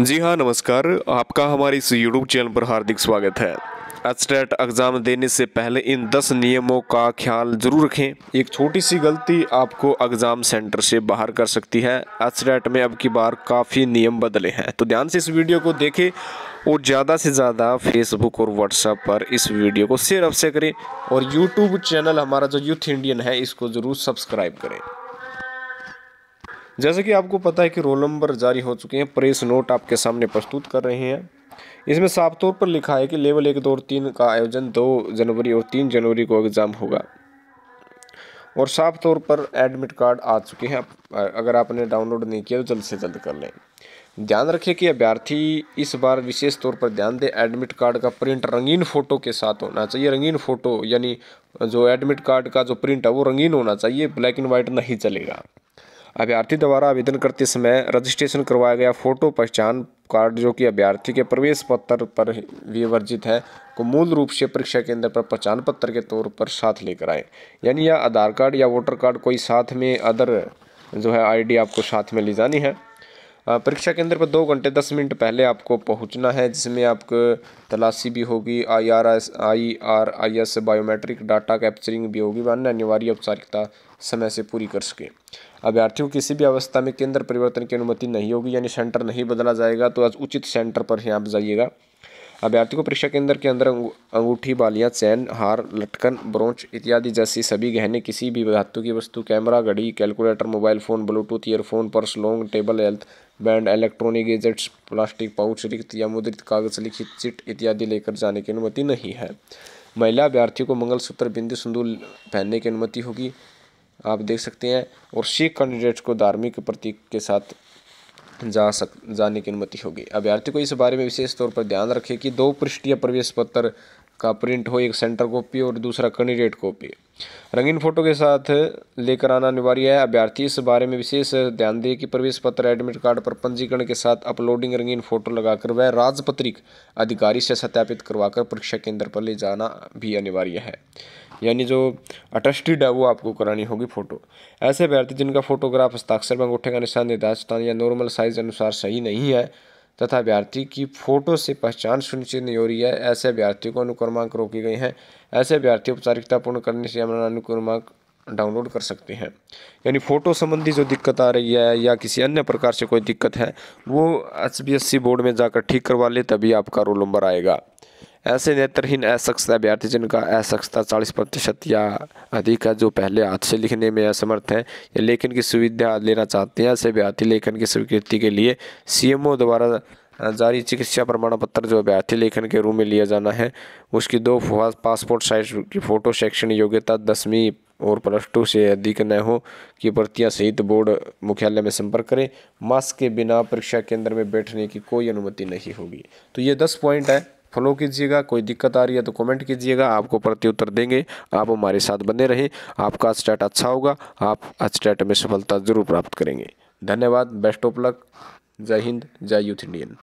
जी हाँ नमस्कार आपका हमारे इस यूट्यूब चैनल पर हार्दिक स्वागत है एस्टेट एग्ज़ाम देने से पहले इन 10 नियमों का ख्याल जरूर रखें एक छोटी सी गलती आपको एग्ज़ाम सेंटर से बाहर कर सकती है एस्टेट में अब की बार काफ़ी नियम बदले हैं तो ध्यान से इस वीडियो को देखें और ज़्यादा से ज़्यादा फेसबुक और व्हाट्सएप पर इस वीडियो को शेयर अवश्य करें और यूट्यूब चैनल हमारा जो यूथ इंडियन है इसको ज़रूर सब्सक्राइब करें जैसे कि आपको पता है कि रोल नंबर जारी हो चुके हैं प्रेस नोट आपके सामने प्रस्तुत कर रहे हैं इसमें साफ तौर पर लिखा है कि लेवल एक दो और तीन का आयोजन दो जनवरी और तीन जनवरी को एग्ज़ाम होगा और साफ तौर पर एडमिट कार्ड आ चुके हैं अगर आपने डाउनलोड नहीं किया तो जल्द से जल्द कर लें ध्यान रखें कि अभ्यर्थी इस बार विशेष तौर पर ध्यान दें एडमिट कार्ड का प्रिंट रंगीन फ़ोटो के साथ होना चाहिए रंगीन फ़ोटो यानी जो एडमिट कार्ड का जो प्रिंट है वो रंगीन होना चाहिए ब्लैक एंड वाइट नहीं चलेगा अभ्यर्थी द्वारा आवेदन करते समय रजिस्ट्रेशन करवाया गया फोटो पहचान कार्ड जो कि अभ्यर्थी के प्रवेश पत्र पर भी वर्जित है को मूल रूप से परीक्षा केंद्र पर पहचान पत्र के तौर पर साथ लेकर आए यानी यह आधार कार्ड या वोटर कार्ड कोई साथ में अदर जो है आईडी आपको साथ में ले जानी है परीक्षा केंद्र पर दो घंटे दस मिनट पहले आपको पहुंचना है जिसमें आपको तलाशी भी होगी I R S I R I S biometric data capturing भी होगी वन अनिवार्य औपचारिकता समय से पूरी कर सके अभ्यर्थियों किसी भी अवस्था में केंद्र परिवर्तन की अनुमति नहीं होगी यानी सेंटर नहीं बदला जाएगा तो आज उचित सेंटर पर ही आप जाइएगा अभ्यर्थियों को परीक्षा केंद्र के अंदर अंगूठी बालियां चैन हार लटकन ब्रोंच इत्यादि जैसी सभी गहने किसी भी धातु की वस्तु कैमरा घड़ी calculator mobile phone Bluetooth earphone purse log table health band electronic gadgets plastic pouch रिक्त या मुद्रित कागज लिखित चिट इत्यादि लेकर जाने की अनुमति नहीं है महिला अभ्यर्थियों को मंगलसूत्र बिंदु सिंदूर पहनने की अनुमति होगी आप देख सकते हैं और सिख कैंडिडेट्स को धार्मिक प्रतीक के साथ जा सक जाने की अनुमति होगी अभ्यर्थी को इस बारे में विशेष तौर पर ध्यान रखें कि दो पृष्ठीय प्रवेश पत्र का प्रिंट हो एक सेंटर कॉपी और दूसरा कैंडिडेट कॉपी रंगीन फोटो के साथ लेकर आना अनिवार्य है अभ्यर्थी इस बारे में विशेष ध्यान दें कि प्रवेश पत्र एडमिट कार्ड पर पंजीकरण के साथ अपलोडिंग रंगीन फोटो लगाकर वह राजपत्रिक अधिकारी से सत्यापित करवाकर परीक्षा केंद्र पर ले जाना भी अनिवार्य है यानी जो अटस्टिड है वो आपको करानी होगी फोटो ऐसे अभ्यर्थी जिनका फोटोग्राफ हस्ताक्षर में अंगूठे का निशान निर्धारित या नॉर्मल साइज अनुसार सही नहीं है तथा अभ्यर्थी की फोटो से पहचान सुनिश्चित नहीं हो रही है ऐसे अभ्यर्थियों को अनुक्रमांक रोके गए हैं ऐसे अभ्यर्थी औपचारिकता पूर्ण करने से अपना अनुक्रमांक डाउनलोड कर सकते हैं यानी फ़ोटो संबंधी जो दिक्कत आ रही है या किसी अन्य प्रकार से कोई दिक्कत है वो एस बोर्ड में जाकर ठीक करवा ले तभी आपका रोल नंबर आएगा ऐसे नेत्रहीन असक्षता अभ्यर्थी जिनका असक्षता चालीस प्रतिशत या अधिक है जो पहले हाथ से लिखने में असमर्थ हैं या लेखन की सुविधा लेना चाहते हैं ऐसे अभ्यर्थी लेखन की स्वीकृति के लिए सीएमओ द्वारा जारी चिकित्सा प्रमाण पत्र जो अभ्यर्थी लेखन के रूप में लिया जाना है उसकी दो पासपोर्ट साइज की फ़ोटो सेक्शन योग्यता दसवीं और प्लस टू से अधिक न हो कि प्रतियां सहित बोर्ड मुख्यालय में संपर्क करें मास्क के बिना परीक्षा केंद्र में बैठने की कोई अनुमति नहीं होगी तो ये दस पॉइंट है फॉलो कीजिएगा कोई दिक्कत आ रही है तो कमेंट कीजिएगा आपको प्रत्युत्तर देंगे आप हमारे साथ बने रहें आपका स्टेट अच्छा होगा आप स्टेट में सफलता ज़रूर प्राप्त करेंगे धन्यवाद बेस्ट ऑफ लक जय हिंद जय यूथ इंडियन